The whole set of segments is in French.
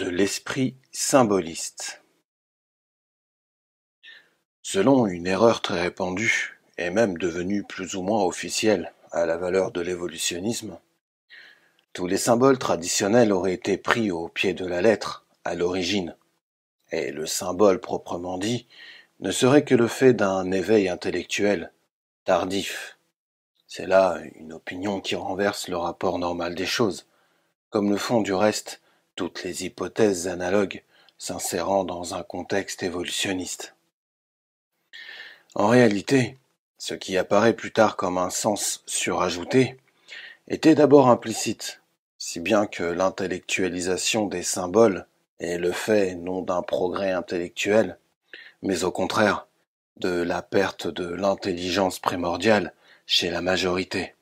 de l'esprit symboliste. Selon une erreur très répandue, et même devenue plus ou moins officielle à la valeur de l'évolutionnisme, tous les symboles traditionnels auraient été pris au pied de la lettre, à l'origine, et le symbole proprement dit ne serait que le fait d'un éveil intellectuel tardif. C'est là une opinion qui renverse le rapport normal des choses, comme le font du reste toutes les hypothèses analogues s'insérant dans un contexte évolutionniste. En réalité, ce qui apparaît plus tard comme un sens surajouté était d'abord implicite, si bien que l'intellectualisation des symboles est le fait non d'un progrès intellectuel, mais au contraire de la perte de l'intelligence primordiale chez la majorité.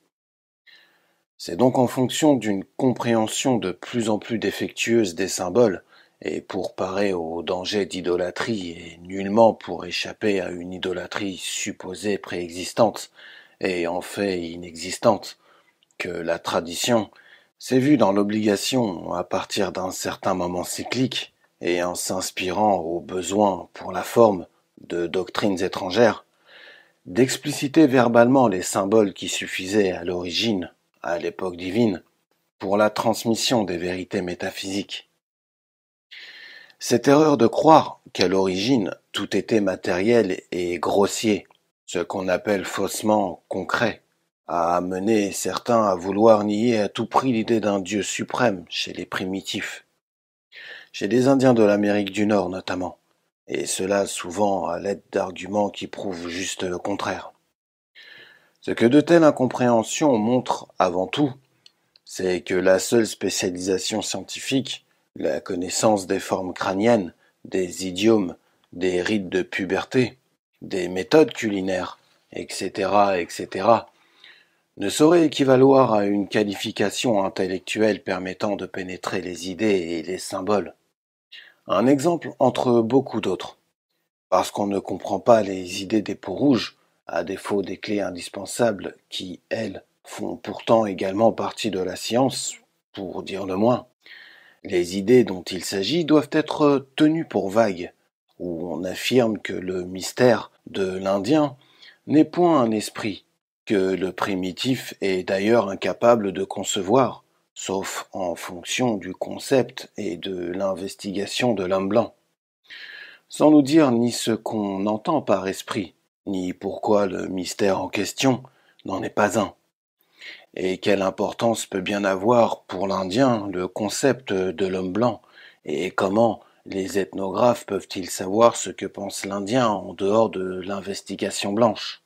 C'est donc en fonction d'une compréhension de plus en plus défectueuse des symboles, et pour parer au danger d'idolâtrie, et nullement pour échapper à une idolâtrie supposée préexistante, et en fait inexistante, que la tradition s'est vue dans l'obligation, à partir d'un certain moment cyclique, et en s'inspirant aux besoins pour la forme de doctrines étrangères, d'expliciter verbalement les symboles qui suffisaient à l'origine à l'époque divine, pour la transmission des vérités métaphysiques. Cette erreur de croire qu'à l'origine tout était matériel et grossier, ce qu'on appelle faussement concret, a amené certains à vouloir nier à tout prix l'idée d'un Dieu suprême chez les primitifs, chez les Indiens de l'Amérique du Nord notamment, et cela souvent à l'aide d'arguments qui prouvent juste le contraire. Ce que de telles incompréhensions montrent avant tout, c'est que la seule spécialisation scientifique, la connaissance des formes crâniennes, des idiomes, des rites de puberté, des méthodes culinaires, etc., etc., ne saurait équivaloir à une qualification intellectuelle permettant de pénétrer les idées et les symboles. Un exemple entre beaucoup d'autres. Parce qu'on ne comprend pas les idées des peaux rouges, à défaut des clés indispensables qui, elles, font pourtant également partie de la science, pour dire le moins. Les idées dont il s'agit doivent être tenues pour vagues, où on affirme que le mystère de l'Indien n'est point un esprit, que le primitif est d'ailleurs incapable de concevoir, sauf en fonction du concept et de l'investigation de l'homme blanc. Sans nous dire ni ce qu'on entend par esprit, ni pourquoi le mystère en question n'en est pas un. Et quelle importance peut bien avoir pour l'Indien le concept de l'homme blanc, et comment les ethnographes peuvent-ils savoir ce que pense l'Indien en dehors de l'investigation blanche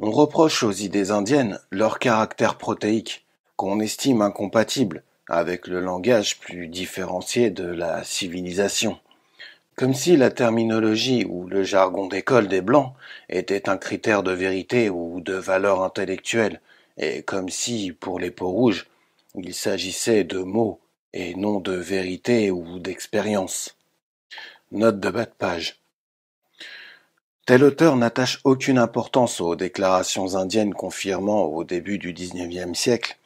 On reproche aux idées indiennes leur caractère protéique, qu'on estime incompatible avec le langage plus différencié de la civilisation. Comme si la terminologie ou le jargon d'école des Blancs était un critère de vérité ou de valeur intellectuelle, et comme si, pour les peaux rouges, il s'agissait de mots et non de vérité ou d'expérience. Note de bas de page. Tel auteur n'attache aucune importance aux déclarations indiennes confirmant au début du XIXe siècle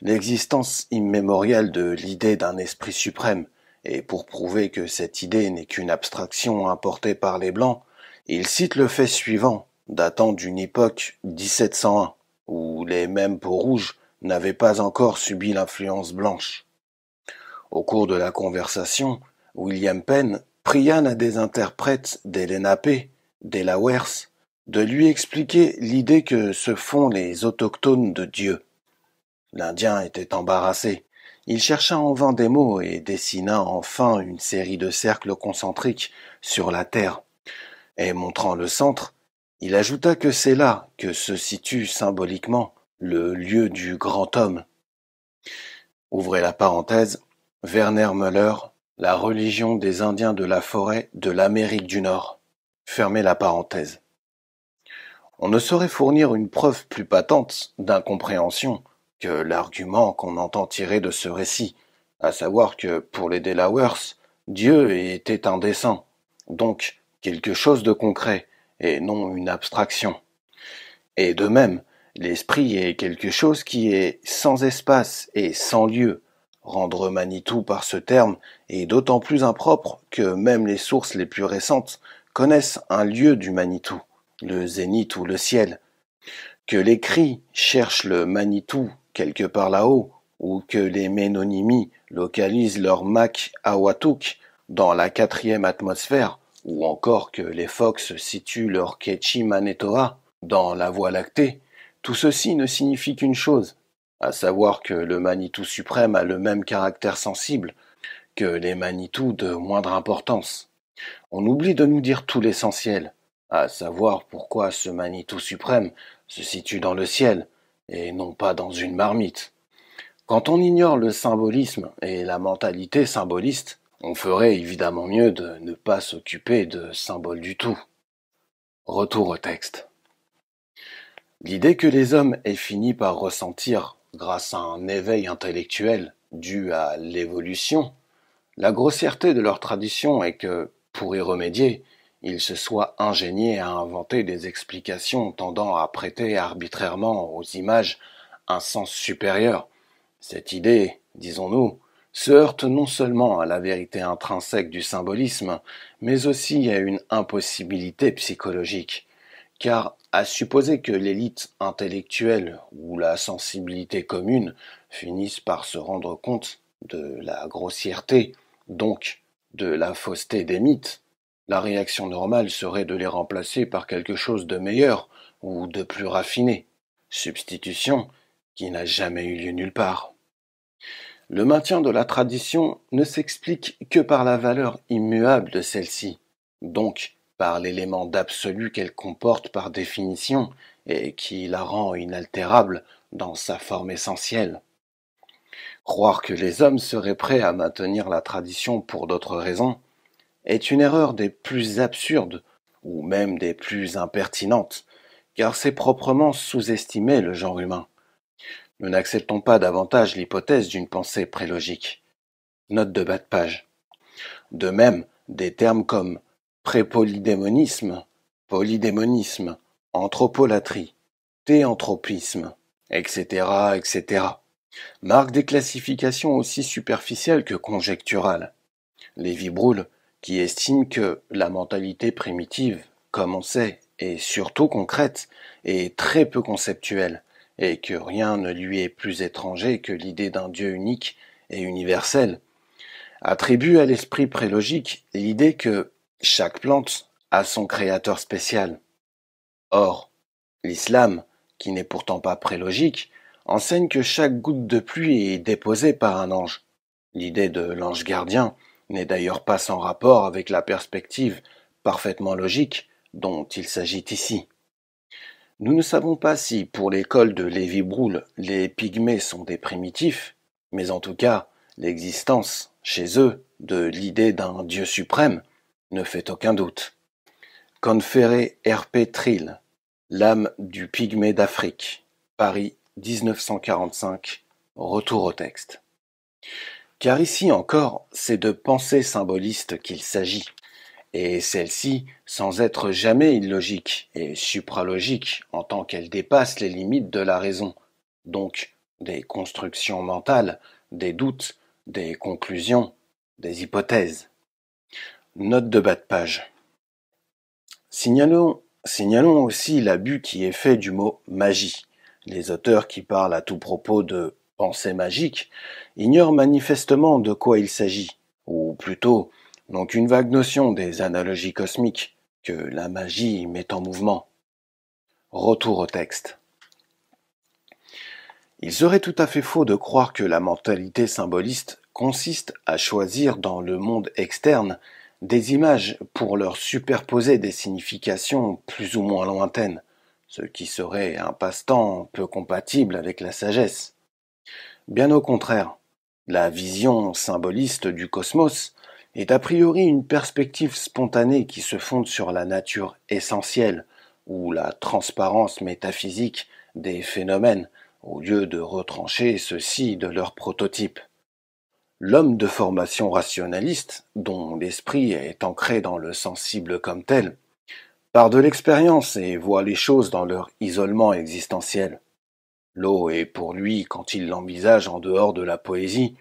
l'existence immémoriale de l'idée d'un esprit suprême, et pour prouver que cette idée n'est qu'une abstraction importée par les Blancs, il cite le fait suivant, datant d'une époque 1701, où les mêmes peaux-rouges n'avaient pas encore subi l'influence blanche. Au cours de la conversation, William Penn pria l'un des interprètes Lenape, des Lawers, de lui expliquer l'idée que se font les autochtones de Dieu. L'Indien était embarrassé. Il chercha en vain des mots et dessina enfin une série de cercles concentriques sur la terre. Et montrant le centre, il ajouta que c'est là que se situe symboliquement le lieu du grand homme. Ouvrez la parenthèse, Werner Müller, La religion des Indiens de la forêt de l'Amérique du Nord. Fermez la parenthèse. On ne saurait fournir une preuve plus patente d'incompréhension l'argument qu'on entend tirer de ce récit, à savoir que pour les Delaware, Dieu était indécent, donc quelque chose de concret, et non une abstraction. Et de même, l'esprit est quelque chose qui est sans espace et sans lieu. Rendre Manitou par ce terme est d'autant plus impropre que même les sources les plus récentes connaissent un lieu du Manitou, le zénith ou le ciel. Que l'écrit cherche le Manitou quelque part là-haut, ou que les Ménonimis localisent leur Mak-Awatuk dans la quatrième atmosphère, ou encore que les Fox situent leur kechi Manetoa dans la Voie lactée, tout ceci ne signifie qu'une chose, à savoir que le Manitou suprême a le même caractère sensible que les Manitous de moindre importance. On oublie de nous dire tout l'essentiel, à savoir pourquoi ce Manitou suprême se situe dans le ciel, et non pas dans une marmite. Quand on ignore le symbolisme et la mentalité symboliste, on ferait évidemment mieux de ne pas s'occuper de symboles du tout. Retour au texte. L'idée que les hommes aient fini par ressentir, grâce à un éveil intellectuel dû à l'évolution, la grossièreté de leur tradition est que, pour y remédier, il se soit ingénié à inventer des explications tendant à prêter arbitrairement aux images un sens supérieur. Cette idée, disons-nous, se heurte non seulement à la vérité intrinsèque du symbolisme, mais aussi à une impossibilité psychologique, car à supposer que l'élite intellectuelle ou la sensibilité commune finissent par se rendre compte de la grossièreté, donc de la fausseté des mythes, la réaction normale serait de les remplacer par quelque chose de meilleur ou de plus raffiné, substitution qui n'a jamais eu lieu nulle part. Le maintien de la tradition ne s'explique que par la valeur immuable de celle-ci, donc par l'élément d'absolu qu'elle comporte par définition et qui la rend inaltérable dans sa forme essentielle. Croire que les hommes seraient prêts à maintenir la tradition pour d'autres raisons, est une erreur des plus absurdes, ou même des plus impertinentes, car c'est proprement sous-estimer le genre humain. Nous n'acceptons pas davantage l'hypothèse d'une pensée prélogique. Note de bas de page. De même, des termes comme prépolydémonisme, polydémonisme, anthropolatrie, théanthropisme, etc., etc., marquent des classifications aussi superficielles que conjecturales. vies qui estime que la mentalité primitive, comme on sait, est surtout concrète et très peu conceptuelle, et que rien ne lui est plus étranger que l'idée d'un Dieu unique et universel, attribue à l'esprit prélogique l'idée que chaque plante a son créateur spécial. Or, l'islam, qui n'est pourtant pas prélogique, enseigne que chaque goutte de pluie est déposée par un ange. L'idée de l'ange gardien n'est d'ailleurs pas sans rapport avec la perspective parfaitement logique dont il s'agit ici. Nous ne savons pas si, pour l'école de Lévi-Broul, les pygmées sont des primitifs, mais en tout cas, l'existence, chez eux, de l'idée d'un Dieu suprême ne fait aucun doute. Conféré R.P. Trill, L'âme du pygmée d'Afrique, Paris 1945, retour au texte. Car ici encore, c'est de pensées symbolistes qu'il s'agit, et celle-ci, sans être jamais illogique et supralogique en tant qu'elle dépasse les limites de la raison, donc des constructions mentales, des doutes, des conclusions, des hypothèses. Note de bas de page. Signalons, signalons aussi l'abus qui est fait du mot magie. Les auteurs qui parlent à tout propos de pensée magique, ignorent manifestement de quoi il s'agit, ou plutôt n'ont qu'une vague notion des analogies cosmiques que la magie met en mouvement. Retour au texte. Il serait tout à fait faux de croire que la mentalité symboliste consiste à choisir dans le monde externe des images pour leur superposer des significations plus ou moins lointaines, ce qui serait un passe-temps peu compatible avec la sagesse. Bien au contraire, la vision symboliste du cosmos est a priori une perspective spontanée qui se fonde sur la nature essentielle ou la transparence métaphysique des phénomènes au lieu de retrancher ceux-ci de leur prototype. L'homme de formation rationaliste, dont l'esprit est ancré dans le sensible comme tel, part de l'expérience et voit les choses dans leur isolement existentiel. L'eau est pour lui, quand il l'envisage en dehors de la poésie,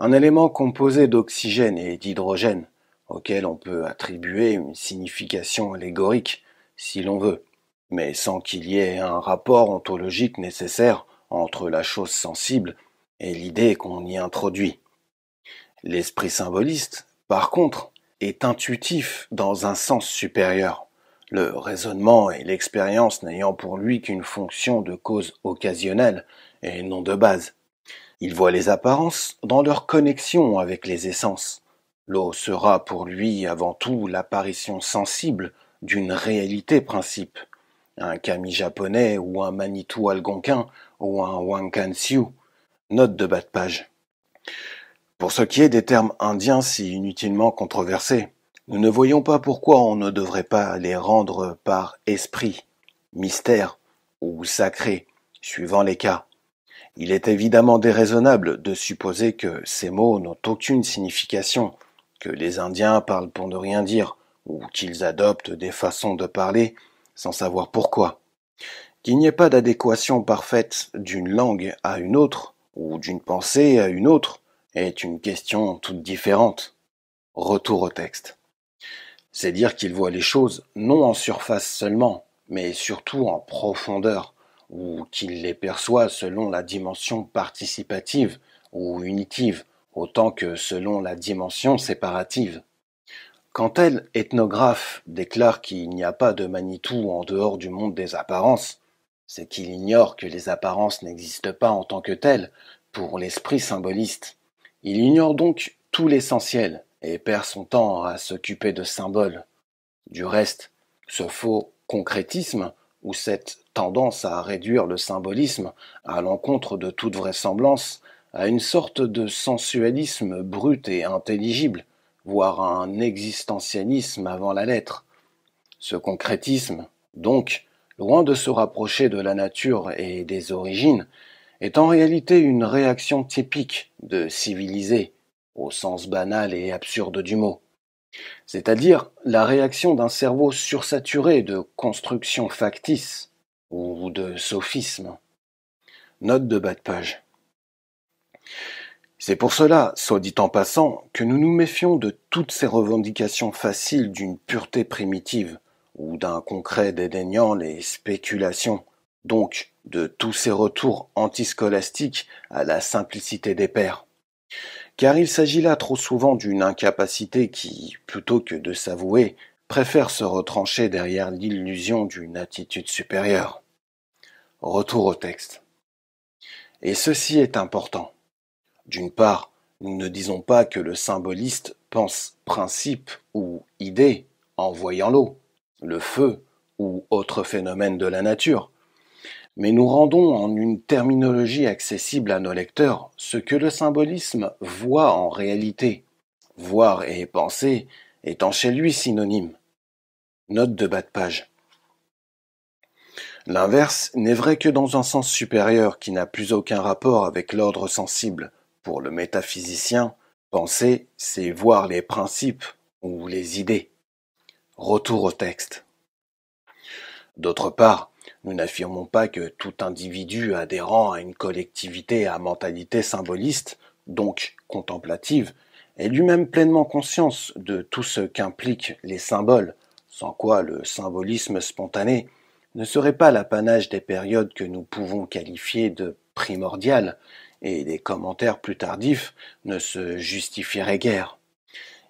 un élément composé d'oxygène et d'hydrogène, auquel on peut attribuer une signification allégorique, si l'on veut, mais sans qu'il y ait un rapport ontologique nécessaire entre la chose sensible et l'idée qu'on y introduit. L'esprit symboliste, par contre, est intuitif dans un sens supérieur le raisonnement et l'expérience n'ayant pour lui qu'une fonction de cause occasionnelle et non de base. Il voit les apparences dans leur connexion avec les essences. L'eau sera pour lui avant tout l'apparition sensible d'une réalité principe. Un kami japonais ou un manitou algonquin ou un wankansiu. Note de bas de page. Pour ce qui est des termes indiens si inutilement controversés, nous ne voyons pas pourquoi on ne devrait pas les rendre par esprit, mystère ou sacré, suivant les cas. Il est évidemment déraisonnable de supposer que ces mots n'ont aucune signification, que les Indiens parlent pour ne rien dire, ou qu'ils adoptent des façons de parler sans savoir pourquoi. Qu'il n'y ait pas d'adéquation parfaite d'une langue à une autre, ou d'une pensée à une autre, est une question toute différente. Retour au texte. C'est dire qu'il voit les choses non en surface seulement, mais surtout en profondeur, ou qu'il les perçoit selon la dimension participative ou unitive, autant que selon la dimension séparative. Quand elle, ethnographe, déclare qu'il n'y a pas de Manitou en dehors du monde des apparences, c'est qu'il ignore que les apparences n'existent pas en tant que telles pour l'esprit symboliste. Il ignore donc tout l'essentiel, et perd son temps à s'occuper de symboles. Du reste, ce faux concrétisme, ou cette tendance à réduire le symbolisme à l'encontre de toute vraisemblance, à une sorte de sensualisme brut et intelligible, voire un existentialisme avant la lettre. Ce concrétisme, donc, loin de se rapprocher de la nature et des origines, est en réalité une réaction typique de civilisé, au sens banal et absurde du mot. C'est-à-dire la réaction d'un cerveau sursaturé de constructions factices ou de sophismes. Note de bas de page. C'est pour cela, soit dit en passant, que nous nous méfions de toutes ces revendications faciles d'une pureté primitive ou d'un concret dédaignant les spéculations, donc de tous ces retours antiscolastiques à la simplicité des pères car il s'agit là trop souvent d'une incapacité qui, plutôt que de s'avouer, préfère se retrancher derrière l'illusion d'une attitude supérieure. Retour au texte. Et ceci est important. D'une part, nous ne disons pas que le symboliste pense principe ou idée en voyant l'eau, le feu ou autre phénomène de la nature, mais nous rendons en une terminologie accessible à nos lecteurs ce que le symbolisme voit en réalité. Voir et penser étant chez lui synonyme. Note de bas de page. L'inverse n'est vrai que dans un sens supérieur qui n'a plus aucun rapport avec l'ordre sensible. Pour le métaphysicien, penser, c'est voir les principes ou les idées. Retour au texte. D'autre part, nous n'affirmons pas que tout individu adhérent à une collectivité à mentalité symboliste, donc contemplative, est lui-même pleinement conscience de tout ce qu'impliquent les symboles, sans quoi le symbolisme spontané ne serait pas l'apanage des périodes que nous pouvons qualifier de primordiales, et des commentaires plus tardifs ne se justifieraient guère.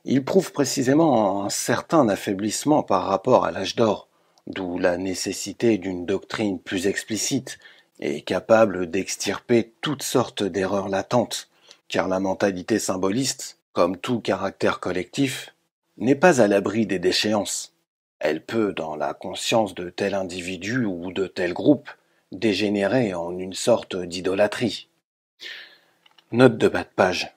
Il prouve précisément un certain affaiblissement par rapport à l'âge d'or, d'où la nécessité d'une doctrine plus explicite et capable d'extirper toutes sortes d'erreurs latentes, car la mentalité symboliste, comme tout caractère collectif, n'est pas à l'abri des déchéances. Elle peut, dans la conscience de tel individu ou de tel groupe, dégénérer en une sorte d'idolâtrie. Note de bas de page.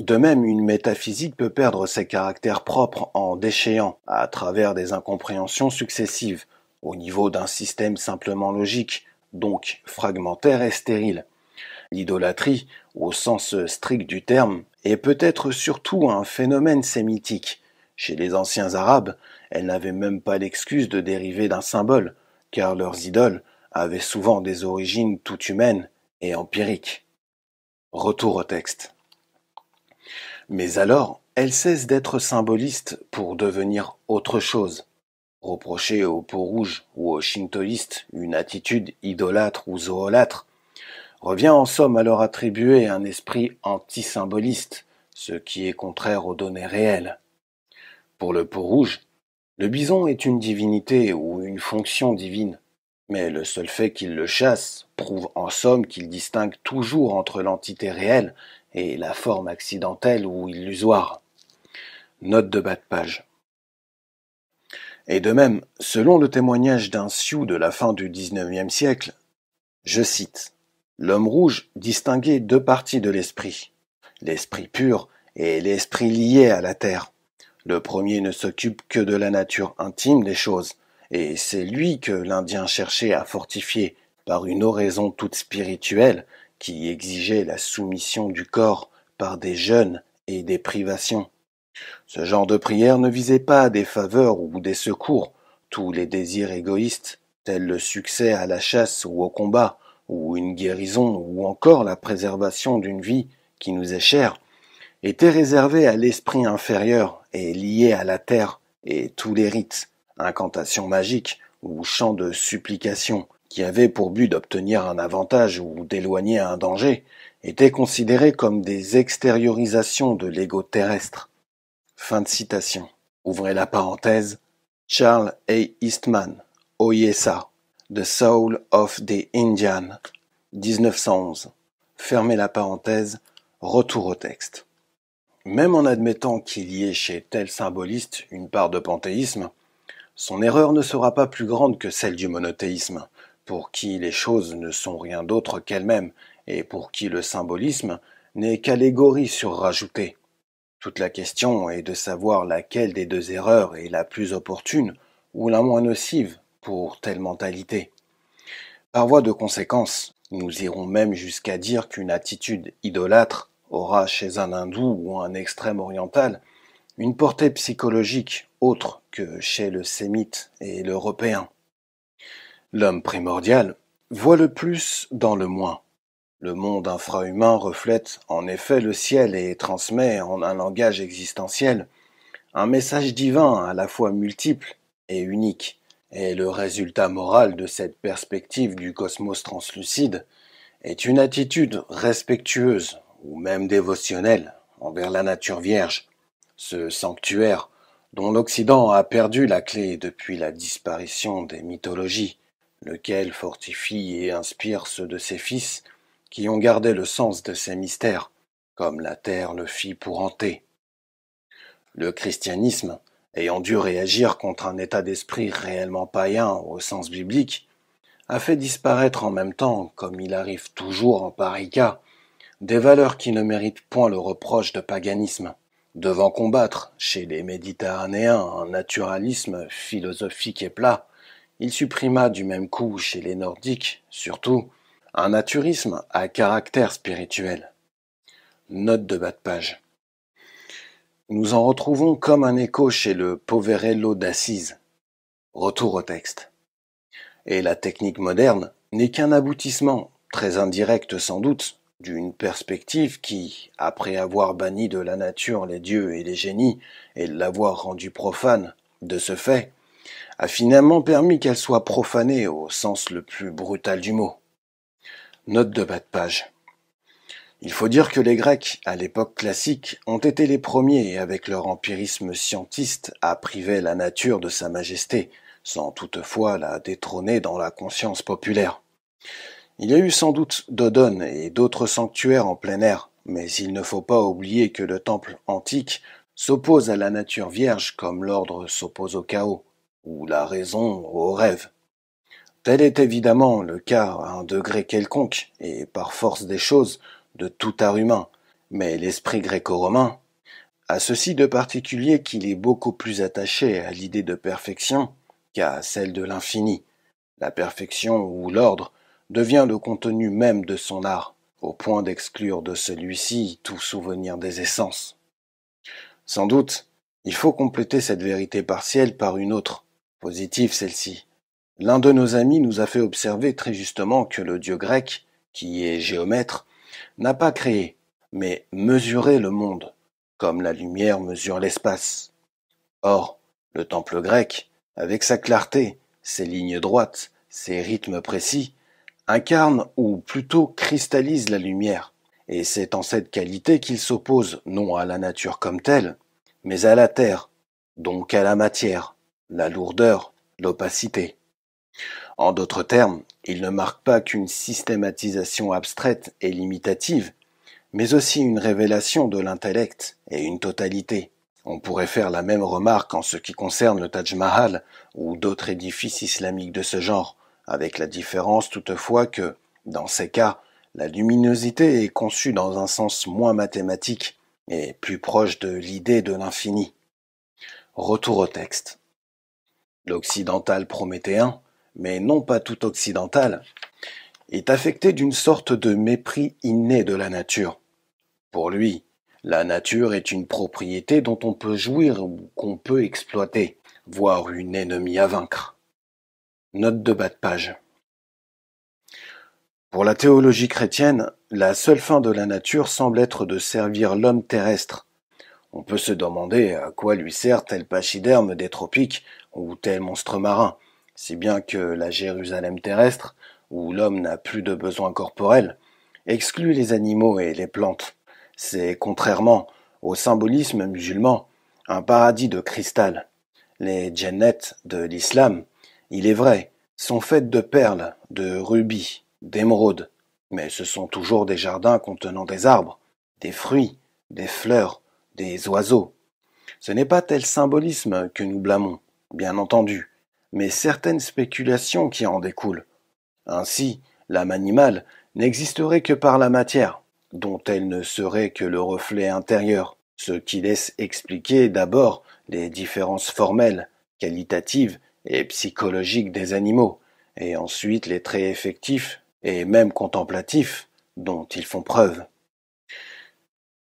De même, une métaphysique peut perdre ses caractères propres en déchéant à travers des incompréhensions successives, au niveau d'un système simplement logique, donc fragmentaire et stérile. L'idolâtrie, au sens strict du terme, est peut-être surtout un phénomène sémitique. Chez les anciens arabes, elle n'avaient même pas l'excuse de dériver d'un symbole, car leurs idoles avaient souvent des origines tout humaines et empiriques. Retour au texte. Mais alors, elle cesse d'être symboliste pour devenir autre chose. Reprocher au peaux rouge ou au shintoïstes une attitude idolâtre ou zoolâtre revient en somme à leur attribuer un esprit antisymboliste, ce qui est contraire aux données réelles. Pour le peau-rouge, le bison est une divinité ou une fonction divine, mais le seul fait qu'il le chasse prouve en somme qu'il distingue toujours entre l'entité réelle et la forme accidentelle ou illusoire. Note de bas de page. Et de même, selon le témoignage d'un Sioux de la fin du XIXe siècle, je cite L'homme rouge distinguait deux parties de l'esprit, l'esprit pur et l'esprit lié à la terre. Le premier ne s'occupe que de la nature intime des choses, et c'est lui que l'Indien cherchait à fortifier par une oraison toute spirituelle qui exigeait la soumission du corps par des jeûnes et des privations. Ce genre de prière ne visait pas des faveurs ou des secours, tous les désirs égoïstes, tels le succès à la chasse ou au combat, ou une guérison, ou encore la préservation d'une vie qui nous est chère, étaient réservés à l'esprit inférieur et liés à la terre et tous les rites, incantations magiques ou chants de supplication, qui avaient pour but d'obtenir un avantage ou d'éloigner un danger, étaient considérés comme des extériorisations de l'ego terrestre. Fin de citation. Ouvrez la parenthèse. Charles A. Eastman, O.I.S.A. The Soul of the Indian, 1911. Fermez la parenthèse. Retour au texte. Même en admettant qu'il y ait chez tel symboliste une part de panthéisme, son erreur ne sera pas plus grande que celle du monothéisme, pour qui les choses ne sont rien d'autre qu'elles-mêmes, et pour qui le symbolisme n'est qu'allégorie surrajoutée. Toute la question est de savoir laquelle des deux erreurs est la plus opportune ou la moins nocive pour telle mentalité. Par voie de conséquence, nous irons même jusqu'à dire qu'une attitude idolâtre aura chez un hindou ou un extrême oriental une portée psychologique autre que chez le sémite et l'européen. L'homme primordial voit le plus dans le moins. Le monde infrahumain reflète en effet le ciel et transmet en un langage existentiel un message divin à la fois multiple et unique. Et le résultat moral de cette perspective du cosmos translucide est une attitude respectueuse ou même dévotionnelle envers la nature vierge, ce sanctuaire dont l'Occident a perdu la clé depuis la disparition des mythologies lequel fortifie et inspire ceux de ses fils qui ont gardé le sens de ses mystères, comme la terre le fit pour hanter. Le christianisme, ayant dû réagir contre un état d'esprit réellement païen au sens biblique, a fait disparaître en même temps, comme il arrive toujours en Paris cas, des valeurs qui ne méritent point le reproche de paganisme, devant combattre, chez les Méditerranéens, un naturalisme philosophique et plat, il supprima du même coup chez les Nordiques, surtout, un naturisme à caractère spirituel. Note de bas de page. Nous en retrouvons comme un écho chez le Poverello d'Assise. Retour au texte. Et la technique moderne n'est qu'un aboutissement, très indirect sans doute, d'une perspective qui, après avoir banni de la nature les dieux et les génies, et l'avoir rendue profane, de ce fait, a finalement permis qu'elle soit profanée au sens le plus brutal du mot. Note de bas de page. Il faut dire que les Grecs, à l'époque classique, ont été les premiers, avec leur empirisme scientiste, à priver la nature de sa majesté, sans toutefois la détrôner dans la conscience populaire. Il y a eu sans doute Dodone et d'autres sanctuaires en plein air, mais il ne faut pas oublier que le temple antique s'oppose à la nature vierge comme l'ordre s'oppose au chaos ou la raison au rêve. Tel est évidemment le cas à un degré quelconque, et par force des choses, de tout art humain, mais l'esprit gréco-romain a ceci de particulier qu'il est beaucoup plus attaché à l'idée de perfection qu'à celle de l'infini. La perfection ou l'ordre devient le contenu même de son art, au point d'exclure de celui-ci tout souvenir des essences. Sans doute, il faut compléter cette vérité partielle par une autre, Positif celle-ci. L'un de nos amis nous a fait observer très justement que le dieu grec, qui est géomètre, n'a pas créé, mais mesuré le monde, comme la lumière mesure l'espace. Or, le temple grec, avec sa clarté, ses lignes droites, ses rythmes précis, incarne ou plutôt cristallise la lumière, et c'est en cette qualité qu'il s'oppose non à la nature comme telle, mais à la terre, donc à la matière, la lourdeur, l'opacité. En d'autres termes, il ne marque pas qu'une systématisation abstraite et limitative, mais aussi une révélation de l'intellect et une totalité. On pourrait faire la même remarque en ce qui concerne le Taj Mahal ou d'autres édifices islamiques de ce genre, avec la différence toutefois que, dans ces cas, la luminosité est conçue dans un sens moins mathématique et plus proche de l'idée de l'infini. Retour au texte l'occidental prométhéen, mais non pas tout occidental, est affecté d'une sorte de mépris inné de la nature. Pour lui, la nature est une propriété dont on peut jouir ou qu'on peut exploiter, voire une ennemie à vaincre. Note de bas de page. Pour la théologie chrétienne, la seule fin de la nature semble être de servir l'homme terrestre. On peut se demander à quoi lui sert tel pachyderme des tropiques ou tel monstre marin, si bien que la Jérusalem terrestre, où l'homme n'a plus de besoins corporels, exclut les animaux et les plantes. C'est contrairement au symbolisme musulman, un paradis de cristal. Les djennets de l'islam, il est vrai, sont faites de perles, de rubis, d'émeraudes, mais ce sont toujours des jardins contenant des arbres, des fruits, des fleurs, des oiseaux. Ce n'est pas tel symbolisme que nous blâmons, bien entendu, mais certaines spéculations qui en découlent. Ainsi, l'âme animale n'existerait que par la matière, dont elle ne serait que le reflet intérieur, ce qui laisse expliquer d'abord les différences formelles, qualitatives et psychologiques des animaux, et ensuite les traits effectifs et même contemplatifs dont ils font preuve.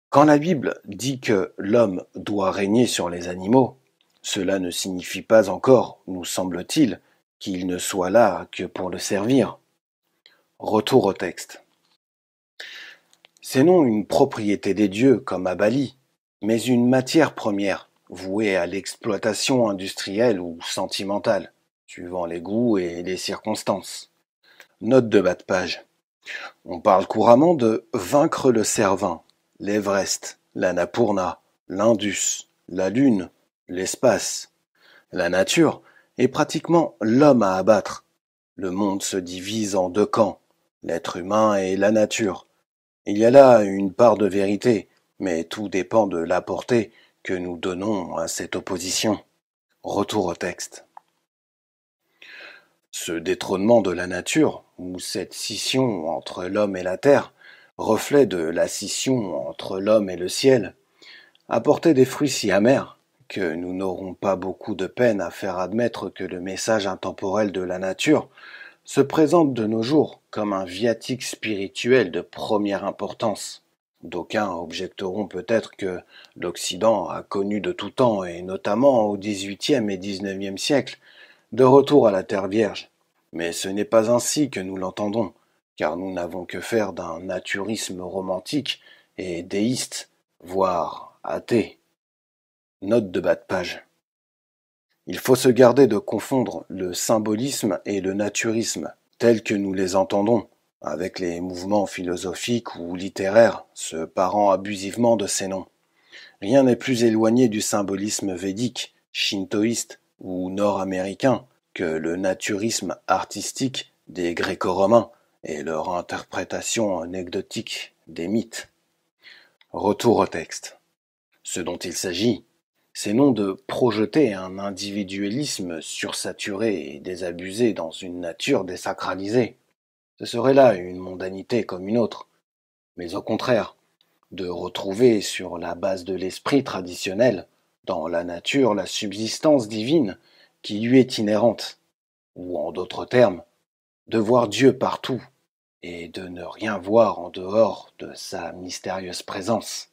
Quand la Bible dit que l'homme doit régner sur les animaux, cela ne signifie pas encore, nous semble-t-il, qu'il ne soit là que pour le servir. Retour au texte. C'est non une propriété des dieux comme à Bali, mais une matière première, vouée à l'exploitation industrielle ou sentimentale, suivant les goûts et les circonstances. Note de bas de page. On parle couramment de vaincre le servin », l'Everest, l'Annapurna, l'Indus, la Lune, l'espace, la nature est pratiquement l'homme à abattre. Le monde se divise en deux camps, l'être humain et la nature. Il y a là une part de vérité, mais tout dépend de la portée que nous donnons à cette opposition. Retour au texte. Ce détrônement de la nature, ou cette scission entre l'homme et la terre, reflet de la scission entre l'homme et le ciel, apportait des fruits si amers que nous n'aurons pas beaucoup de peine à faire admettre que le message intemporel de la nature se présente de nos jours comme un viatique spirituel de première importance. D'aucuns objecteront peut-être que l'Occident a connu de tout temps, et notamment au XVIIIe et XIXe siècle, de retour à la Terre Vierge. Mais ce n'est pas ainsi que nous l'entendons, car nous n'avons que faire d'un naturisme romantique et déiste, voire athée. Note de bas de page. Il faut se garder de confondre le symbolisme et le naturisme, tels que nous les entendons, avec les mouvements philosophiques ou littéraires se parant abusivement de ces noms. Rien n'est plus éloigné du symbolisme védique, shintoïste ou nord-américain que le naturisme artistique des gréco-romains et leur interprétation anecdotique des mythes. Retour au texte. Ce dont il s'agit, c'est non de projeter un individualisme sursaturé et désabusé dans une nature désacralisée. Ce serait là une mondanité comme une autre, mais au contraire, de retrouver sur la base de l'esprit traditionnel, dans la nature, la subsistance divine qui lui est inhérente, ou en d'autres termes, de voir Dieu partout et de ne rien voir en dehors de sa mystérieuse présence.